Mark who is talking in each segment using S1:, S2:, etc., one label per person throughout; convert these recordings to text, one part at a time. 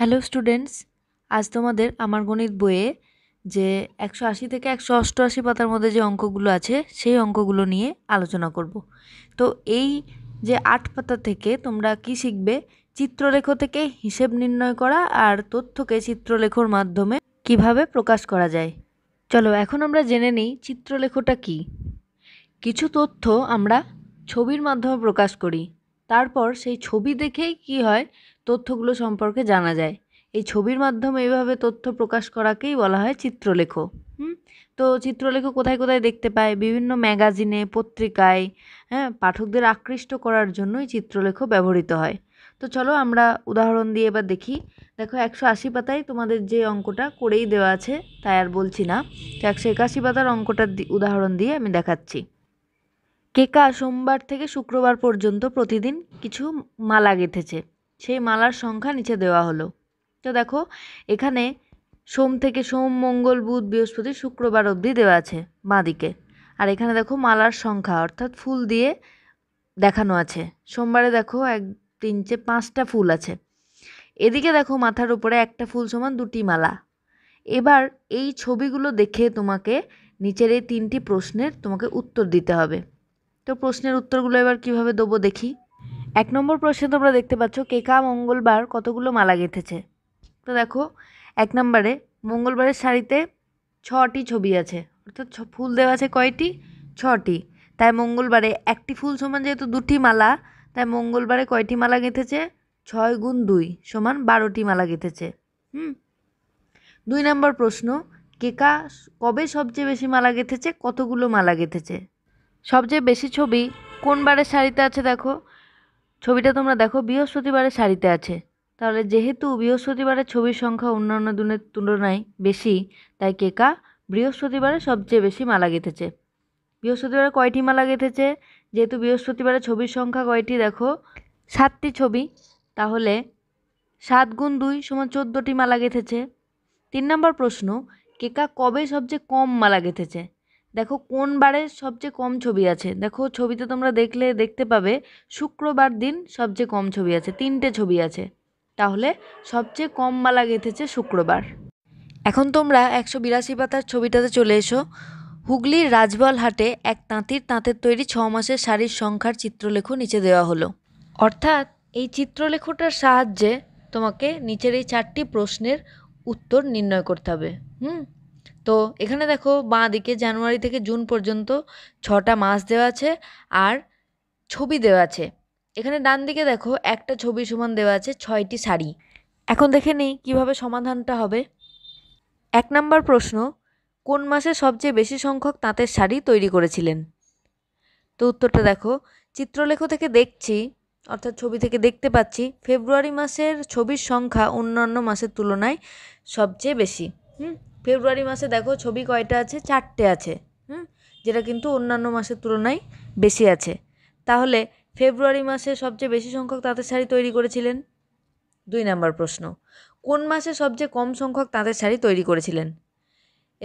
S1: Hello students আজ তোমাদের আমার গণিত বইয়ে যে একশো আশি থেকে একশো অষ্টআশি পাতার মধ্যে যে অঙ্কগুলো আছে সেই অঙ্কগুলো নিয়ে আলোচনা করব তো এই যে আট পাতা থেকে তোমরা কি শিখবে চিত্রলেখ থেকে হিসেব নির্ণয় করা আর তথ্যকে চিত্রলেখর মাধ্যমে কিভাবে প্রকাশ করা যায় চলো এখন আমরা জেনে নিই চিত্রলেখটা কি কিছু তথ্য আমরা ছবির মাধ্যমে প্রকাশ করি তারপর সেই ছবি দেখেই কি হয় তথ্যগুলো সম্পর্কে জানা যায় এই ছবির মাধ্যমে এইভাবে তথ্য প্রকাশ করাকেই বলা হয় চিত্রলেখ হুম তো চিত্রলেখ কোথায় কোথায় দেখতে পায় বিভিন্ন ম্যাগাজিনে পত্রিকায় হ্যাঁ পাঠকদের আকৃষ্ট করার জন্যই চিত্রলেখ ব্যবহৃত হয় তো চলো আমরা উদাহরণ দিয়ে এবার দেখি দেখো একশো আশি পাতায় তোমাদের যে অঙ্কটা করেই দেওয়া আছে তাই আর বলছি না তো একশো একাশি পাতার অঙ্কটার উদাহরণ দিয়ে আমি দেখাচ্ছি কেকা সোমবার থেকে শুক্রবার পর্যন্ত প্রতিদিন কিছু মালা গেঁথেছে সেই মালার সংখ্যা নিচে দেওয়া হলো তো দেখো এখানে সোম থেকে সোম মঙ্গল বুধ বৃহস্পতি শুক্রবার অবধি দেওয়া আছে বাঁ দিকে আর এখানে দেখো মালার সংখ্যা অর্থাৎ ফুল দিয়ে দেখানো আছে সোমবারে দেখো এক তিন চে পাঁচটা ফুল আছে এদিকে দেখো মাথার উপরে একটা ফুল সমান দুটি মালা এবার এই ছবিগুলো দেখে তোমাকে নিচের এই তিনটি প্রশ্নের তোমাকে উত্তর দিতে হবে তো প্রশ্নের উত্তরগুলো এবার কিভাবে দেবো দেখি এক নম্বর প্রশ্নে তোমরা দেখতে পাচ্ছ কেকা মঙ্গলবার কতগুলো মালা গেঁথেছে তো দেখো এক নম্বরে মঙ্গলবারের শাড়িতে ছটি ছবি আছে অর্থাৎ ফুল দেওয়া আছে কয়টি ছটি তাই মঙ্গলবারে একটি ফুল সমান যেহেতু দুটি মালা তাই মঙ্গলবারে কয়টি মালা গেঁথেছে ছয় গুণ দুই সমান বারোটি মালা গেঁথেছে হুম দুই নম্বর প্রশ্ন কেকা কবে সবচেয়ে বেশি মালা গেঁথেছে কতগুলো মালা গেঁথেছে সবচেয়ে বেশি ছবি কোন বারের শাড়িতে আছে দেখো ছবিটা তোমরা দেখো বৃহস্পতিবারের শাড়িতে আছে তাহলে যেহেতু বৃহস্পতিবারের ছবির সংখ্যা অন্যান্য দিনের তুলনায় বেশি তাই কেকা বৃহস্পতিবারে সবচেয়ে বেশি মালা গেঁথেছে বৃহস্পতিবারে কয়টি মালা গেঁথেছে যেহেতু বৃহস্পতিবারের ছবির সংখ্যা কয়টি দেখো সাতটি ছবি তাহলে সাত গুণ দুই সমান চোদ্দোটি মালা গেঁথেছে তিন নম্বর প্রশ্ন কেকা কবে সবচেয়ে কম মালা গেঁথেছে দেখো কোন বারে সবচেয়ে কম ছবি আছে দেখো ছবিতে তোমরা দেখলে দেখতে পাবে শুক্রবার দিন সবচেয়ে কম ছবি আছে তিনটে ছবি আছে তাহলে সবচেয়ে কম মালা গেঁথেছে শুক্রবার এখন তোমরা একশো বিরাশি পাতার ছবিটাতে চলে এসো হুগলির রাজবল হাটে এক তাঁতির তাঁতের তৈরি ছ মাসের শাড়ির সংখ্যার চিত্রলেখ নিচে দেওয়া হলো অর্থাৎ এই চিত্রলেখটার সাহায্যে তোমাকে নিচের এই চারটি প্রশ্নের উত্তর নির্ণয় করতে হবে হুম তো এখানে দেখো বাঁ দিকে জানুয়ারি থেকে জুন পর্যন্ত ছটা মাস দেওয়া আছে আর ছবি দেওয়া আছে এখানে ডান দিকে দেখো একটা ছবি সমান দেওয়া আছে ছয়টি শাড়ি এখন দেখে নিই কীভাবে সমাধানটা হবে এক নম্বর প্রশ্ন কোন মাসে সবচেয়ে বেশি সংখ্যক তাঁতের শাড়ি তৈরি করেছিলেন তো উত্তরটা দেখো চিত্রলেখ থেকে দেখছি অর্থাৎ ছবি থেকে দেখতে পাচ্ছি ফেব্রুয়ারি মাসের ছবির সংখ্যা অন্যান্য মাসের তুলনায় সবচেয়ে বেশি হুম ফেব্রুয়ারি মাসে দেখো ছবি কয়টা আছে চারটে আছে হুম যেটা কিন্তু অন্যান্য মাসের তুলনায় বেশি আছে তাহলে ফেব্রুয়ারি মাসে সবচেয়ে বেশি সংখ্যক তাঁতের শাড়ি তৈরি করেছিলেন দুই নম্বর প্রশ্ন কোন মাসে সবচেয়ে কম সংখ্যক তাঁতের শাড়ি তৈরি করেছিলেন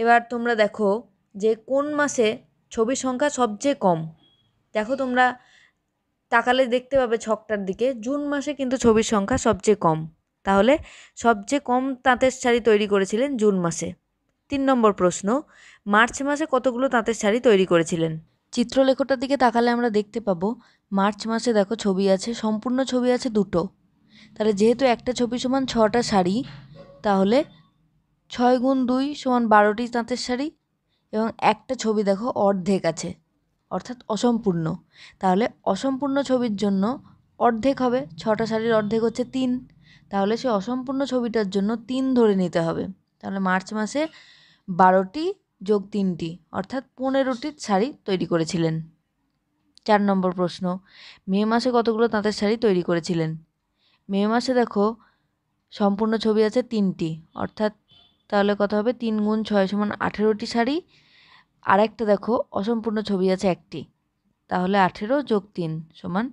S1: এবার তোমরা দেখো যে কোন মাসে ছবির সংখ্যা সবচেয়ে কম দেখো তোমরা তাকালে দেখতে পাবে ছকটার দিকে জুন মাসে কিন্তু ছবির সংখ্যা সবচেয়ে কম তাহলে সবচেয়ে কম তাঁতের শাড়ি তৈরি করেছিলেন জুন মাসে তিন নম্বর প্রশ্ন মার্চ মাসে কতগুলো তাঁতের শাড়ি তৈরি করেছিলেন চিত্রলেখটার দিকে তাকালে আমরা দেখতে পাবো মার্চ মাসে দেখো ছবি আছে সম্পূর্ণ ছবি আছে দুটো তাহলে যেহেতু একটা ছবি সমান ছটা শাড়ি তাহলে ছয় গুণ দুই সমান বারোটি তাঁতের শাড়ি এবং একটা ছবি দেখো অর্ধেক আছে অর্থাৎ অসম্পূর্ণ তাহলে অসম্পূর্ণ ছবির জন্য অর্ধেক হবে ছটা শাড়ির অর্ধেক হচ্ছে তিন তাহলে সে অসম্পূর্ণ ছবিটার জন্য তিন ধরে নিতে হবে তাহলে মার্চ মাসে বারোটি যোগ তিনটি অর্থাৎ পনেরোটি শাড়ি তৈরি করেছিলেন চার নম্বর প্রশ্ন মে মাসে কতগুলো তাঁতের শাড়ি তৈরি করেছিলেন মে মাসে দেখো সম্পূর্ণ ছবি আছে তিনটি অর্থাৎ তাহলে কথা হবে তিন গুণ ছয় সমান আঠেরোটি শাড়ি আর একটা দেখো অসম্পূর্ণ ছবি আছে একটি তাহলে আঠেরো যোগ তিন সমান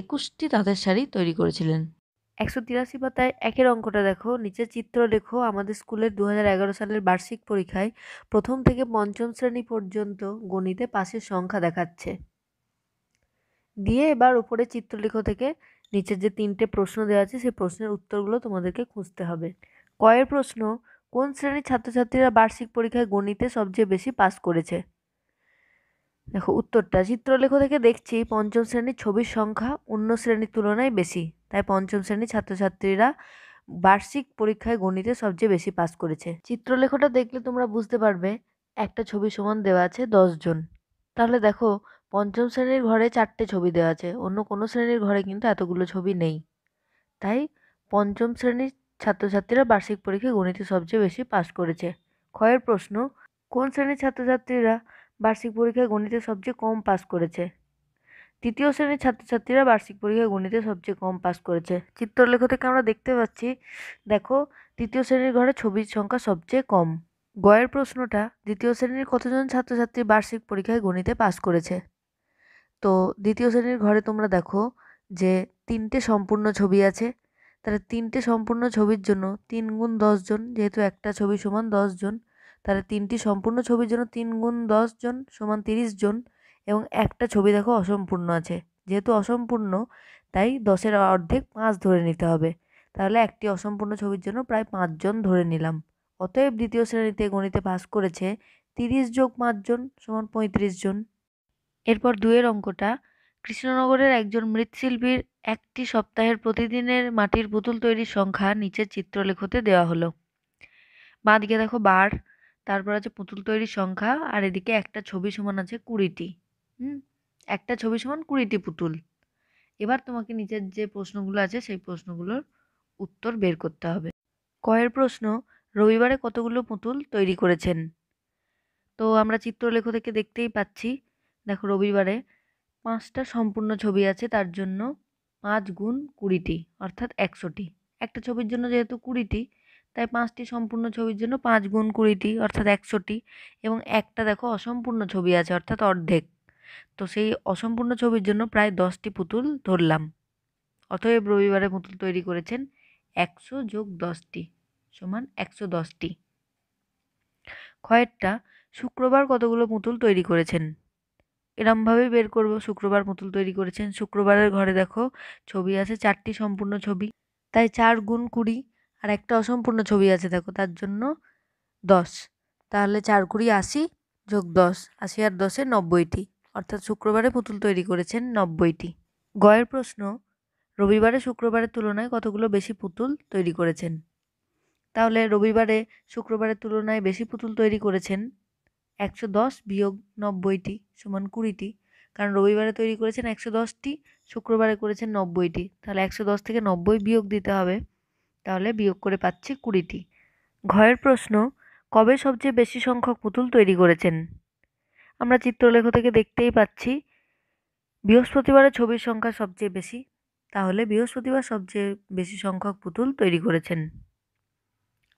S1: একুশটি তাঁতের শাড়ি তৈরি করেছিলেন একশো তিরাশি পাতায় একের অঙ্কটা দেখো নিচের চিত্র লেখো আমাদের স্কুলের দু সালের বার্ষিক পরীক্ষায় প্রথম থেকে পঞ্চম শ্রেণী পর্যন্ত গণিতে পাশের সংখ্যা দেখাচ্ছে দিয়ে এবার উপরে চিত্রলেখ থেকে নিচের যে তিনটে প্রশ্ন দেওয়া আছে সেই প্রশ্নের উত্তরগুলো তোমাদেরকে খুঁজতে হবে কয়ের প্রশ্ন কোন শ্রেণীর ছাত্রছাত্রীরা বার্ষিক পরীক্ষায় গণিতে সবচেয়ে বেশি পাস করেছে দেখো উত্তরটা চিত্রলেখ থেকে দেখছি পঞ্চম শ্রেণীর ছবির সংখ্যা অন্য শ্রেণীর তুলনায় বেশি তাই পঞ্চম শ্রেণীর ছাত্রছাত্রীরা বার্ষিক পরীক্ষায় গণিতে সবচেয়ে বেশি পাস করেছে চিত্রলেখটা দেখলে তোমরা বুঝতে পারবে একটা ছবি সমান দেওয়া আছে দশজন তাহলে দেখো পঞ্চম শ্রেণীর ঘরে চারটে ছবি দেওয়া আছে অন্য কোনো শ্রেণীর ঘরে কিন্তু এতগুলো ছবি নেই তাই পঞ্চম শ্রেণীর ছাত্রছাত্রীরা বার্ষিক পরীক্ষায় গণিতে সবচেয়ে বেশি পাস করেছে ক্ষয়ের প্রশ্ন কোন শ্রেণীর ছাত্রছাত্রীরা বার্ষিক পরীক্ষায় গণিতে সবচেয়ে কম পাস করেছে তৃতীয় শ্রেণীর ছাত্রছাত্রীরা বার্ষিক পরীক্ষায় গণিতে সবচেয়ে কম পাস করেছে চিত্রলেখ থেকে আমরা দেখতে পাচ্ছি দেখো তৃতীয় শ্রেণীর ঘরে ছবির সংখ্যা সবচেয়ে কম গয়ের প্রশ্নটা দ্বিতীয় শ্রেণীর কতজন ছাত্রছাত্রী বার্ষিক পরীক্ষায় গণিতে পাস করেছে তো দ্বিতীয় শ্রেণীর ঘরে তোমরা দেখো যে তিনটে সম্পূর্ণ ছবি আছে তাহলে তিনটে সম্পূর্ণ ছবির জন্য তিন গুণ দশজন যেহেতু একটা ছবি সমান দশজন তাহলে তিনটি সম্পূর্ণ ছবির জন্য তিন গুণ দশজন সমান তিরিশ জন এবং একটা ছবি দেখো অসম্পূর্ণ আছে যেহেতু অসম্পূর্ণ তাই দশের অর্ধেক পাঁচ ধরে নিতে হবে তাহলে একটি অসম্পূর্ণ ছবির জন্য প্রায় পাঁচজন ধরে নিলাম অতএব দ্বিতীয় শ্রেণীতে গণিতে পাস করেছে তিরিশ যোগ পাঁচজন সমান পঁয়ত্রিশ জন এরপর দুয়ের অঙ্কটা কৃষ্ণনগরের একজন মৃৎশিল্পীর একটি সপ্তাহের প্রতিদিনের মাটির পুতুল তৈরির সংখ্যা নিচের চিত্রলেখতে দেওয়া হলো বাঁদিকে দেখো বার তারপর আছে পুতুল তৈরির সংখ্যা আর এদিকে একটা ছবি সমান আছে কুড়িটি হুম একটা ছবি সমান কুড়িটি পুতুল এবার তোমাকে নিচের যে প্রশ্নগুলো আছে সেই প্রশ্নগুলোর উত্তর বের করতে হবে কয়ের প্রশ্ন রবিবারে কতগুলো পুতুল তৈরি করেছেন তো আমরা চিত্রলেখ থেকে দেখতেই পাচ্ছি দেখো রবিবারে পাঁচটা সম্পূর্ণ ছবি আছে তার জন্য পাঁচ গুণ কুড়িটি অর্থাৎ একশোটি একটা ছবির জন্য যেহেতু কুড়িটি তাই পাঁচটি সম্পূর্ণ ছবির জন্য পাঁচ গুণ কুড়িটি অর্থাৎ একশোটি এবং একটা দেখো অসম্পূর্ণ ছবি আছে অর্থাৎ অর্ধেক তো সেই অসম্পূর্ণ ছবির জন্য প্রায় দশটি পুতুল ধরলাম অতএব রবিবারে পুতুল তৈরি করেছেন একশো যোগ দশটি সমান একশো দশটি খয়েরটা শুক্রবার কতগুলো পুতুল তৈরি করেছেন এরমভাবেই বের করব শুক্রবার পুতুল তৈরি করেছেন শুক্রবারের ঘরে দেখো ছবি আছে চারটি সম্পূর্ণ ছবি তাই চার গুণ কুড়ি আর একটা অসম্পূর্ণ ছবি আছে দেখো তার জন্য দশ তাহলে চার কুড়ি আশি যোগ দশ আশি আর দশে নব্বইটি অর্থাৎ শুক্রবারে পুতুল তৈরি করেছেন নব্বইটি গয়ের প্রশ্ন রবিবারে শুক্রবারের তুলনায় কতগুলো বেশি পুতুল তৈরি করেছেন তাহলে রবিবারে শুক্রবারের তুলনায় বেশি পুতুল তৈরি করেছেন একশো দশ বিয়োগ নব্বইটি সমান কুড়িটি কারণ রবিবারে তৈরি করেছেন একশো দশটি শুক্রবারে করেছেন নব্বইটি তাহলে একশো দশ থেকে নব্বই বিয়োগ দিতে হবে তাহলে বিয়োগ করে পাচ্ছে কুড়িটি ঘয়ের প্রশ্ন কবে সবচেয়ে বেশি সংখ্যক পুতুল তৈরি করেছেন আমরা চিত্রলেখ থেকে দেখতেই পাচ্ছি বৃহস্পতিবারে ছবির সংখ্যা সবচেয়ে বেশি তাহলে বৃহস্পতিবার সবচেয়ে বেশি সংখ্যক পুতুল তৈরি করেছেন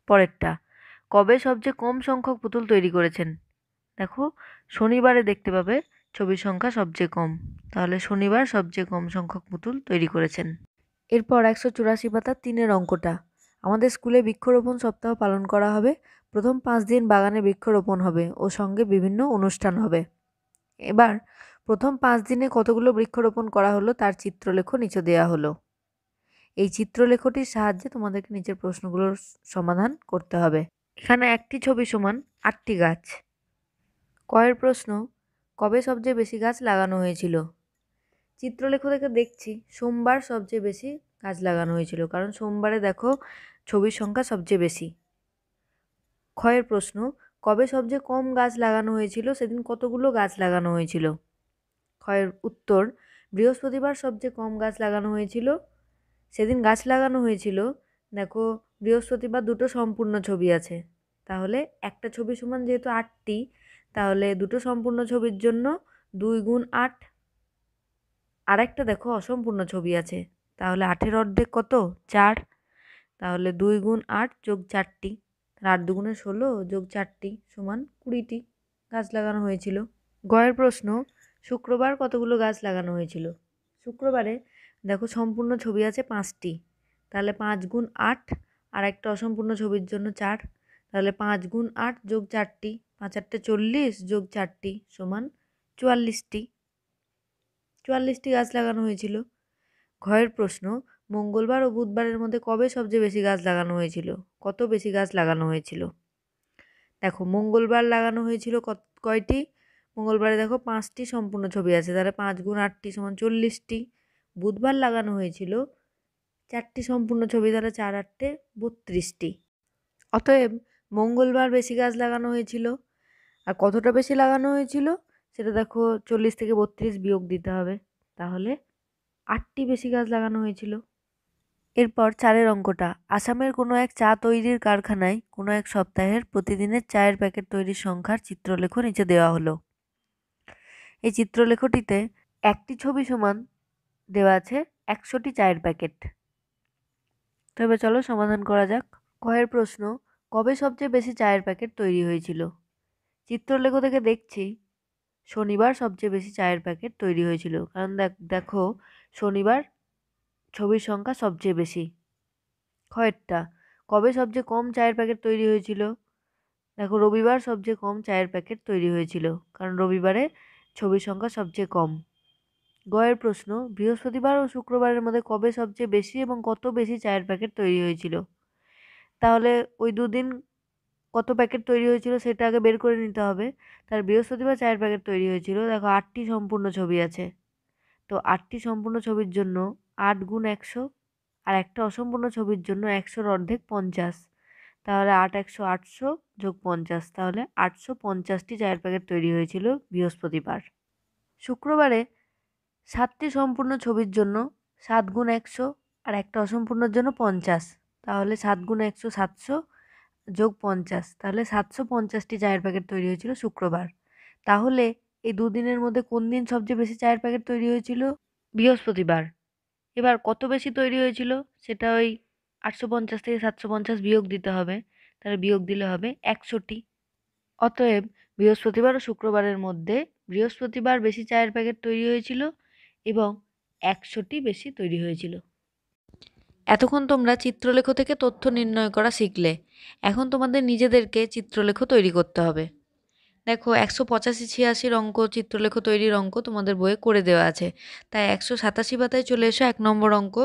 S1: পরেরটা কবে সবচেয়ে কম সংখ্যক পুতুল তৈরি করেছেন দেখো শনিবারে দেখতে পাবে ছবির সংখ্যা সবচেয়ে কম তাহলে শনিবার সবচেয়ে কম সংখ্যক পুতুল তৈরি করেছেন এরপর একশো চুরাশি পাতা তিনের অঙ্কটা আমাদের স্কুলে বৃক্ষরোপণ সপ্তাহ পালন করা হবে প্রথম পাঁচ দিন বাগানে বৃক্ষরোপণ হবে ও সঙ্গে বিভিন্ন অনুষ্ঠান হবে এবার প্রথম পাঁচ দিনে কতগুলো বৃক্ষরোপণ করা হলো তার চিত্রলেখ নিচে দেওয়া হলো এই চিত্রলেখটির সাহায্যে তোমাদেরকে নিচের প্রশ্নগুলোর সমাধান করতে হবে এখানে একটি ছবি সমান আটটি গাছ কয়ের প্রশ্ন কবে সবচেয়ে বেশি গাছ লাগানো হয়েছিল চিত্রলেখ থেকে দেখছি সোমবার সবচেয়ে বেশি গাছ লাগানো হয়েছিল কারণ সোমবারে দেখো ছবির সংখ্যা সবচেয়ে বেশি ক্ষয়ের প্রশ্ন কবে সবচেয়ে কম গাছ লাগানো হয়েছিল সেদিন কতগুলো গাছ লাগানো হয়েছিল ক্ষয়ের উত্তর বৃহস্পতিবার সবচেয়ে কম গাছ লাগানো হয়েছিল সেদিন গাছ লাগানো হয়েছিল দেখো বৃহস্পতিবার দুটো সম্পূর্ণ ছবি আছে তাহলে একটা ছবি সমান যেহেতু আটটি তাহলে দুটো সম্পূর্ণ ছবির জন্য দুই গুণ আট আর একটা দেখো অসম্পূর্ণ ছবি আছে তাহলে আটের অর্ধেক কত চার তাহলে দুই গুণ আট যোগ চারটি আর আট দুগুণে ষোলো যোগ চারটি সমান কুড়িটি গাছ লাগানো হয়েছিল গয়ের প্রশ্ন শুক্রবার কতগুলো গাছ লাগানো হয়েছিল শুক্রবারে দেখো সম্পূর্ণ ছবি আছে পাঁচটি তাহলে পাঁচ গুণ আট আর একটা অসম্পূর্ণ ছবির জন্য চার তাহলে পাঁচ গুণ আট যোগ চারটি পাঁচ আটটা চল্লিশ যোগ চারটি সমান চুয়াল্লিশটি চুয়াল্লিশটি গাছ লাগানো হয়েছিল ঘয়ের প্রশ্ন মঙ্গলবার ও বুধবারের মধ্যে কবে সবচেয়ে বেশি গাছ লাগানো হয়েছিল কত বেশি গাছ লাগানো হয়েছিল দেখো মঙ্গলবার লাগানো হয়েছিল কয়টি মঙ্গলবারে দেখো পাঁচটি সম্পূর্ণ ছবি আছে তাহলে পাঁচ গুণ আটটি সমান চল্লিশটি বুধবার লাগানো হয়েছিল চারটি সম্পূর্ণ ছবি তাহলে চার আটটে বত্রিশটি অতএব মঙ্গলবার বেশি গাছ লাগানো হয়েছিল আর কতটা বেশি লাগানো হয়েছিল সেটা দেখো চল্লিশ থেকে বত্রিশ বিয়োগ দিতে হবে তাহলে আটটি বেশি গাছ লাগানো হয়েছিল এরপর চালের অঙ্কটা আসামের কোনো এক চা তৈরির কারখানায় কোনো এক সপ্তাহের প্রতিদিনের চায়ের প্যাকেট তৈরির সংখ্যার চিত্রলেখ নিচে দেওয়া হলো এই চিত্রলেখটিতে একটি ছবি সমান দেওয়া আছে একশোটি চায়ের প্যাকেট তবে চলো সমাধান করা যাক কয়ের প্রশ্ন কবে সবচেয়ে বেশি চায়ের প্যাকেট তৈরি হয়েছিল চিত্রলেখ থেকে দেখছি শনিবার সবচেয়ে বেশি চায়ের প্যাকেট তৈরি হয়েছিল কারণ দেখো শনিবার ছবির সংখ্যা সবচেয়ে বেশি খয়েরটা কবে সবচেয়ে কম চায়ের প্যাকেট তৈরি হয়েছিল দেখো রবিবার সবচেয়ে কম চায়ের প্যাকেট তৈরি হয়েছিল কারণ রবিবারে ছবির সংখ্যা সবচেয়ে কম গয়ের প্রশ্ন বৃহস্পতিবার ও শুক্রবারের মধ্যে কবে সবচেয়ে বেশি এবং কত বেশি চায়ের প্যাকেট তৈরি হয়েছিল তাহলে ওই দুদিন কত প্যাকেট তৈরি হয়েছিল সেটা আগে বের করে নিতে হবে তার বৃহস্পতিবার চায়ের প্যাকেট তৈরি হয়েছিল দেখো আটটি সম্পূর্ণ ছবি আছে তো আটটি সম্পূর্ণ ছবির জন্য আট গুণ একশো আর একটা অসম্পূর্ণ ছবির জন্য একশোর অর্ধেক পঞ্চাশ তাহলে আট একশো আটশো যোগ পঞ্চাশ তাহলে আটশো পঞ্চাশটি চায়ের প্যাকেট তৈরি হয়েছিল বৃহস্পতিবার শুক্রবারে সাতটি সম্পূর্ণ ছবির জন্য সাত গুণ একশো আর একটা অসম্পূর্ণর জন্য পঞ্চাশ তাহলে সাত গুণ একশো সাতশো যোগ পঞ্চাশ তাহলে সাতশো পঞ্চাশটি চায়ের প্যাকেট তৈরি হয়েছিল শুক্রবার তাহলে এই দুদিনের মধ্যে কোন দিন সবচেয়ে বেশি চায়ের প্যাকেট তৈরি হয়েছিল বৃহস্পতিবার এবার কত বেশি তৈরি হয়েছিল সেটা ওই আটশো পঞ্চাশ থেকে সাতশো পঞ্চাশ বিয়োগ দিতে হবে তাহলে বিয়োগ দিলে হবে একশোটি অতএব বৃহস্পতিবার ও শুক্রবারের মধ্যে বৃহস্পতিবার বেশি চায়ের প্যাকেট তৈরি হয়েছিল এবং একশোটি বেশি তৈরি হয়েছিল এতক্ষণ তোমরা চিত্রলেখ থেকে তথ্য নির্ণয় করা শিখলে এখন তোমাদের নিজেদেরকে চিত্রলেখ তৈরি করতে হবে দেখো একশো পঁচাশি ছিয়াশির অঙ্ক চিত্রলেখ তৈরির অঙ্ক তোমাদের বইয়ে করে দেওয়া আছে তাই একশো সাতাশি পাতায় চলে এসো এক নম্বর অঙ্ক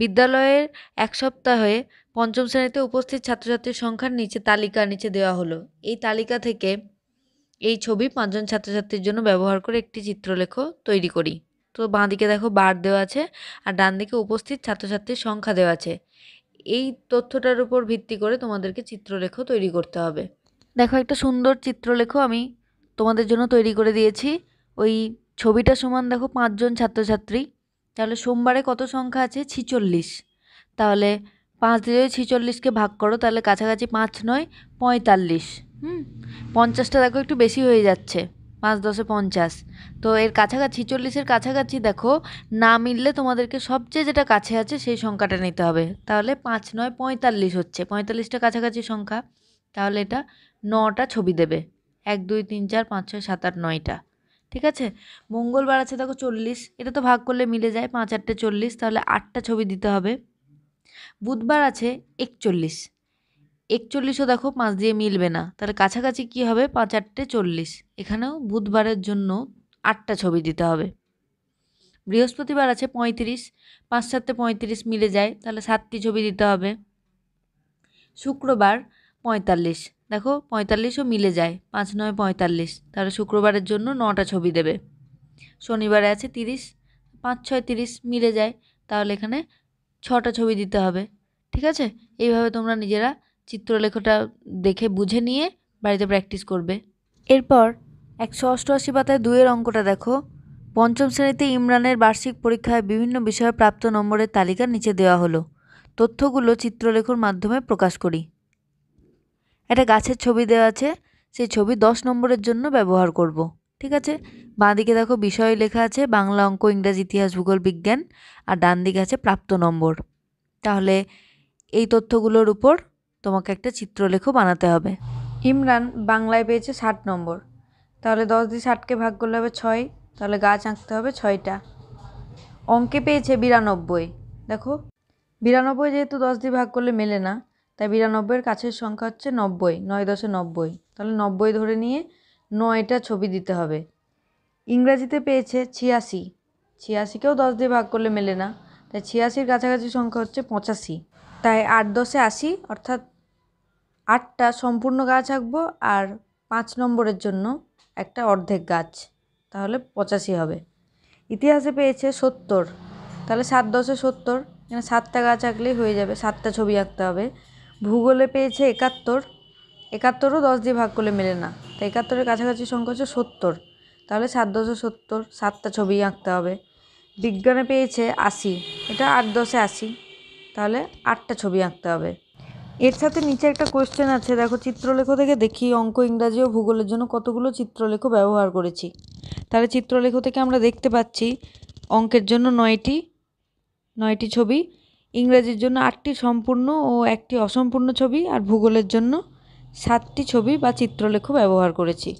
S1: বিদ্যালয়ের এক সপ্তাহে পঞ্চম শ্রেণীতে উপস্থিত ছাত্রছাত্রীর সংখ্যার নিচে তালিকা নিচে দেওয়া হলো এই তালিকা থেকে এই ছবি পাঁচজন ছাত্রছাত্রীর জন্য ব্যবহার করে একটি চিত্রলেখ তৈরি করি তো বাঁ দিকে দেখো বার দেওয়া আছে আর ডান দিকে উপস্থিত ছাত্রছাত্রীর সংখ্যা দেওয়া আছে এই তথ্যটার উপর ভিত্তি করে তোমাদেরকে চিত্রলেখ তৈরি করতে হবে দেখো একটা সুন্দর চিত্রলেখ আমি তোমাদের জন্য তৈরি করে দিয়েছি ওই ছবিটা সমান দেখো পাঁচজন ছাত্রছাত্রী তাহলে সোমবারে কত সংখ্যা আছে ছিচল্লিশ তাহলে পাঁচ দিয়ে ছিচল্লিশকে ভাগ করো তাহলে কাছাকাছি পাঁচ নয় পঁয়তাল্লিশ হুম পঞ্চাশটা দেখো একটু বেশি হয়ে যাচ্ছে পাঁচ দশে পঞ্চাশ তো এর কাছাকাছি চল্লিশের কাছাকাছি দেখো না মিললে তোমাদেরকে সবচেয়ে যেটা কাছে আছে সেই সংখ্যাটা নিতে হবে তাহলে পাঁচ নয় পঁয়তাল্লিশ হচ্ছে পঁয়তাল্লিশটা কাছাকাছি সংখ্যা তাহলে এটা নটা ছবি দেবে এক দুই তিন চার পাঁচ ছয় সাত আট নয়টা ঠিক আছে মঙ্গলবার আছে দেখো চল্লিশ এটা তো ভাগ করলে মিলে যায় পাঁচ আটটে চল্লিশ তাহলে আটটা ছবি দিতে হবে বুধবার আছে একচল্লিশ একচল্লিশও দেখো পাঁচ দিয়ে মিলবে না তাহলে কাছাকাছি কি হবে পাঁচ আটটে চল্লিশ এখানেও বুধবারের জন্য আটটা ছবি দিতে হবে বৃহস্পতিবার আছে পঁয়ত্রিশ পাঁচ সাতটে পঁয়ত্রিশ মিলে যায় তাহলে সাতটি ছবি দিতে হবে শুক্রবার পঁয়তাল্লিশ দেখো পঁয়তাল্লিশও মিলে যায় পাঁচ নয় পঁয়তাল্লিশ তাহলে শুক্রবারের জন্য নটা ছবি দেবে শনিবারে আছে তিরিশ পাঁচ ছয় তিরিশ মিলে যায় তাহলে এখানে ছটা ছবি দিতে হবে ঠিক আছে এইভাবে তোমরা নিজেরা চিত্রলেখটা দেখে বুঝে নিয়ে বাড়িতে প্র্যাকটিস করবে এরপর একশো অষ্টআশি পাতায় দুয়ের অঙ্কটা দেখো পঞ্চম শ্রেণীতে ইমরানের বার্ষিক পরীক্ষায় বিভিন্ন বিষয়ে প্রাপ্ত নম্বরের তালিকা নিচে দেওয়া হলো তথ্যগুলো চিত্রলেখর মাধ্যমে প্রকাশ করি একটা গাছের ছবি দেওয়া আছে সেই ছবি দশ নম্বরের জন্য ব্যবহার করব। ঠিক আছে বাঁ দিকে দেখো বিষয় লেখা আছে বাংলা অঙ্ক ইংরাজি ইতিহাস ভূগোল বিজ্ঞান আর ডান দিকে আছে প্রাপ্ত নম্বর তাহলে এই তথ্যগুলোর উপর তোমাকে একটা চিত্রলেখ বানাতে হবে ইমরান বাংলায় পেয়েছে ষাট নম্বর তাহলে দশ দিয়ে ষাটকে ভাগ করলে হবে ছয় তাহলে গাছ আঁকতে হবে ছয়টা অঙ্কে পেয়েছে বিরানব্বই দেখো বিরানব্বই যেহেতু দশ দিয়ে ভাগ করলে মেলে না তাই বিরানব্বইয়ের কাছের সংখ্যা হচ্ছে নব্বই নয় দশে নব্বই তাহলে নব্বই ধরে নিয়ে নয়টা ছবি দিতে হবে ইংরাজিতে পেয়েছে ছিয়াশি ছিয়াশিকেও দশ দিয়ে ভাগ করলে মেলে না তাই ছিয়াশির কাছাকাছি সংখ্যা হচ্ছে পঁচাশি তাই আট দশে আশি অর্থাৎ আটটা সম্পূর্ণ গাছ আঁকবো আর পাঁচ নম্বরের জন্য একটা অর্ধেক গাছ তাহলে পঁচাশি হবে ইতিহাসে পেয়েছে সত্তর তাহলে সাত দশে সত্তর সাতটা গাছ আঁকলেই হয়ে যাবে সাতটা ছবি আঁকতে হবে ভূগোলে পেয়েছে একাত্তর একাত্তরও দশ দিয়ে ভাগ করলে মেলে না তা একাত্তরের কাছাকাছি সংখ্যা হচ্ছে সত্তর তাহলে সাত দশে সত্তর সাতটা ছবি আঁকতে হবে বিজ্ঞানে পেয়েছে আশি এটা আট দশে আশি তাহলে আটটা ছবি আঁকতে হবে এর সাথে নিচে একটা কোয়েশ্চেন আছে দেখো চিত্রলেখ থেকে দেখি অঙ্ক ইংরাজি ও ভূগোলের জন্য কতগুলো চিত্রলেখ ব্যবহার করেছি তাহলে চিত্রলেখ থেকে আমরা দেখতে পাচ্ছি অঙ্কের জন্য নয়টি নয়টি ছবি ইংরেজির জন্য আটটি সম্পূর্ণ ও একটি অসম্পূর্ণ ছবি আর ভূগোলের জন্য সাতটি ছবি বা চিত্রলেখ ব্যবহার করেছি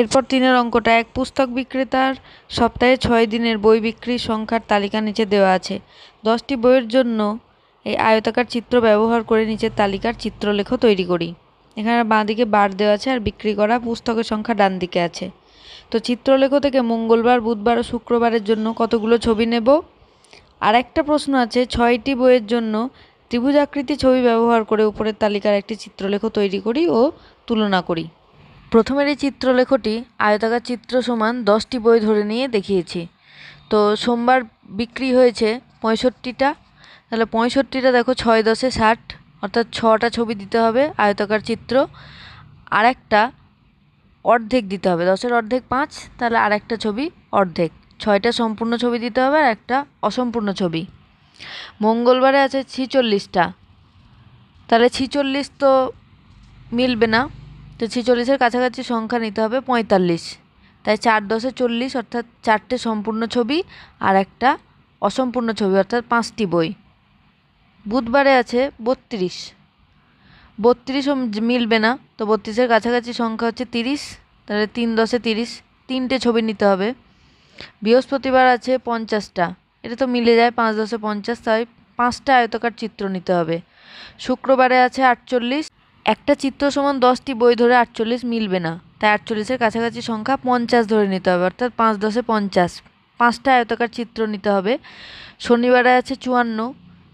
S1: এরপর তিনের অঙ্কটা এক পুস্তক বিক্রেতার সপ্তাহে ছয় দিনের বই বিক্রির সংখ্যার তালিকা নিচে দেওয়া আছে দশটি বইয়ের জন্য এই আয়তাকার চিত্র ব্যবহার করে নিচের তালিকার চিত্রলেখ তৈরি করি এখানে বাঁ দিকে বার দেওয়া আছে আর বিক্রি করা পুস্তকের সংখ্যা ডান দিকে আছে তো চিত্রলেখ থেকে মঙ্গলবার বুধবার ও শুক্রবারের জন্য কতগুলো ছবি নেব আর একটা প্রশ্ন আছে ছয়টি বইয়ের জন্য ত্রিভুজাকৃতি ছবি ব্যবহার করে উপরের তালিকার একটি চিত্রলেখ তৈরি করি ও তুলনা করি প্রথমের এই চিত্রলেখটি আয়তাকার চিত্র সমান দশটি বই ধরে নিয়ে দেখিয়েছি তো সোমবার বিক্রি হয়েছে পঁয়ষট্টিটা তাহলে পঁয়ষট্টিটা দেখো ছয় দশে ষাট অর্থাৎ ছটা ছবি দিতে হবে আয়তাকার চিত্র আর একটা অর্ধেক দিতে হবে দশের অর্ধেক পাঁচ তাহলে আর একটা ছবি অর্ধেক ছয়টা সম্পূর্ণ ছবি দিতে হবে আর একটা অসম্পূর্ণ ছবি মঙ্গলবারে আছে ছিচল্লিশটা তাহলে ছিচল্লিশ তো মিলবে না তো ছিচল্লিশের কাছাকাছি সংখ্যা নিতে হবে পঁয়তাল্লিশ তাই চার দশে চল্লিশ অর্থাৎ চারটে সম্পূর্ণ ছবি আর একটা অসম্পূর্ণ ছবি অর্থাৎ পাঁচটি বই বুধবারে আছে বত্রিশ বত্রিশও মিলবে না তো বত্রিশের কাছাকাছি সংখ্যা হচ্ছে তিরিশ তাহলে তিন দশে তিরিশ তিনটে ছবি নিতে হবে বৃহস্পতিবার আছে পঞ্চাশটা এটা তো মিলে যায় পাঁচ দশে পঞ্চাশ তাই পাঁচটা আয়তকার চিত্র নিতে হবে শুক্রবারে আছে আটচল্লিশ একটা চিত্র সমান দশটি বই ধরে আটচল্লিশ মিলবে না তাই আটচল্লিশের কাছাকাছি সংখ্যা পঞ্চাশ ধরে নিতে হবে অর্থাৎ পাঁচ দশে পঞ্চাশ পাঁচটা আয়তকার চিত্র নিতে হবে শনিবারে আছে চুয়ান্ন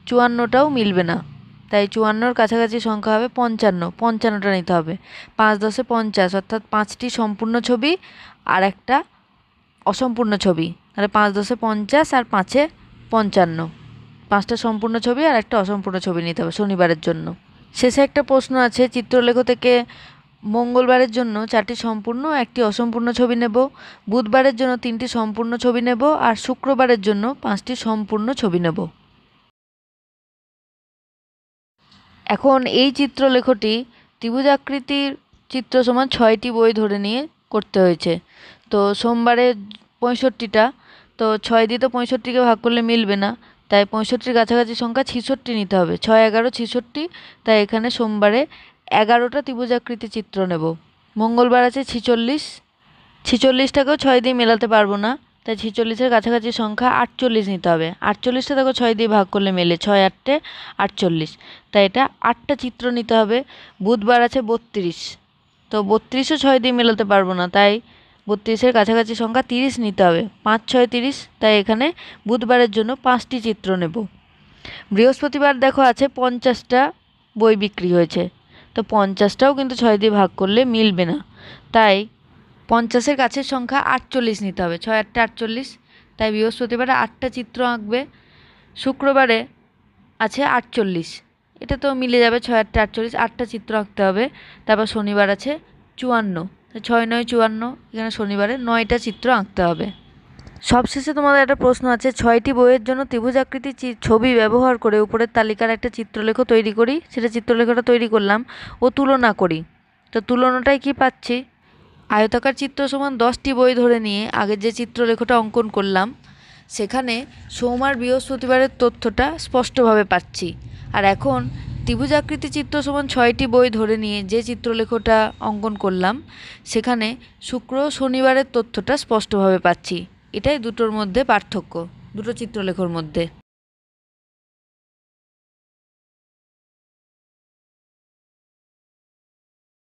S1: চুয়ান্নটাও মিলবে না তাই চুয়ান্নর কাছাকাছি সংখ্যা হবে পঞ্চান্ন পঞ্চান্নটা নিতে হবে পাঁচ দশে পঞ্চাশ অর্থাৎ পাঁচটি সম্পূর্ণ ছবি আর একটা অসম্পূর্ণ ছবি তাহলে পাঁচ দশে পঞ্চাশ আর পাঁচে পঞ্চান্ন পাঁচটা সম্পূর্ণ ছবি আর একটা অসম্পূর্ণ ছবি নিতে হবে শনিবারের জন্য শেষে একটা প্রশ্ন আছে চিত্রলেখ থেকে মঙ্গলবারের জন্য চারটি সম্পূর্ণ একটি অসম্পূর্ণ ছবি নেব বুধবারের জন্য তিনটি সম্পূর্ণ ছবি নেব আর শুক্রবারের জন্য পাঁচটি সম্পূর্ণ ছবি নেব এখন এই চিত্রলেখটি ত্রিভুজাকৃতির চিত্র সমান ছয়টি বই ধরে নিয়ে করতে হয়েছে তো সোমবারে পঁয়ষট্টিটা তো ছয় দিয়ে তো পঁয়ষট্টিকে ভাগ করলে মিলবে না তাই পঁয়ষট্টির কাছাকাছি সংখ্যা ছিষট্টি নিতে হবে ছয় এগারো ছিষট্টি তাই এখানে সোমবারে এগারোটা ত্রিভুজাকৃতি চিত্র নেব মঙ্গলবার আছে ছিচল্লিশ ছিচল্লিশটাকেও ছয় দিয়ে মেলাতে পারবো না তাই ছিচল্লিশের কাছাকাছি সংখ্যা আটচল্লিশ নিতে হবে আটচল্লিশটা দেখো ছয় দিয়ে ভাগ করলে মেলে ছয় আটটে আটচল্লিশ তাই এটা আটটা চিত্র নিতে হবে বুধবার আছে বত্রিশ তো বত্রিশও ছয় দিয়ে মেলাতে পারবো না তাই বত্রিশের কাছাকাছি সংখ্যা তিরিশ নিতে হবে পাঁচ ছয় তিরিশ তাই এখানে বুধবারের জন্য পাঁচটি চিত্র নেব বৃহস্পতিবার দেখো আছে পঞ্চাশটা বই বিক্রি হয়েছে তো পঞ্চাশটাও কিন্তু ছয় দিয়ে ভাগ করলে মিলবে না তাই পঞ্চাশের কাছের সংখ্যা আটচল্লিশ নিতে হবে ছয় আটটা আটচল্লিশ তাই বৃহস্পতিবারে আটটা চিত্র আঁকবে শুক্রবারে আছে আটচল্লিশ এটা তো মিলে যাবে ছয় আটটা আটচল্লিশ আটটা চিত্র আঁকতে হবে তারপর শনিবার আছে চুয়ান্ন ছয় নয় চুয়ান্ন এখানে শনিবারে নয়টা চিত্র আঁকতে হবে সবশেষে তোমাদের একটা প্রশ্ন আছে ছয়টি বইয়ের জন্য ত্রিভুজ আকৃতি ছবি ব্যবহার করে উপরের তালিকার একটা চিত্রলেখ তৈরি করি সেটা চিত্রলেখটা তৈরি করলাম ও তুলনা করি তো তুলনাটাই কি পাচ্ছি আয়তাকার চিত্র সমান দশটি বই ধরে নিয়ে আগের যে চিত্রলেখটা অঙ্কন করলাম সেখানে সোমবার বৃহস্পতিবারের তথ্যটা স্পষ্টভাবে পাচ্ছি আর এখন ত্রিভুজাকৃতি চিত্র সমান ছয়টি বই ধরে নিয়ে যে চিত্রলেখটা অঙ্কন করলাম সেখানে শুক্র শনিবারের তথ্যটা স্পষ্টভাবে পাচ্ছি এটাই দুটোর মধ্যে পার্থক্য দুটো চিত্রলেখর মধ্যে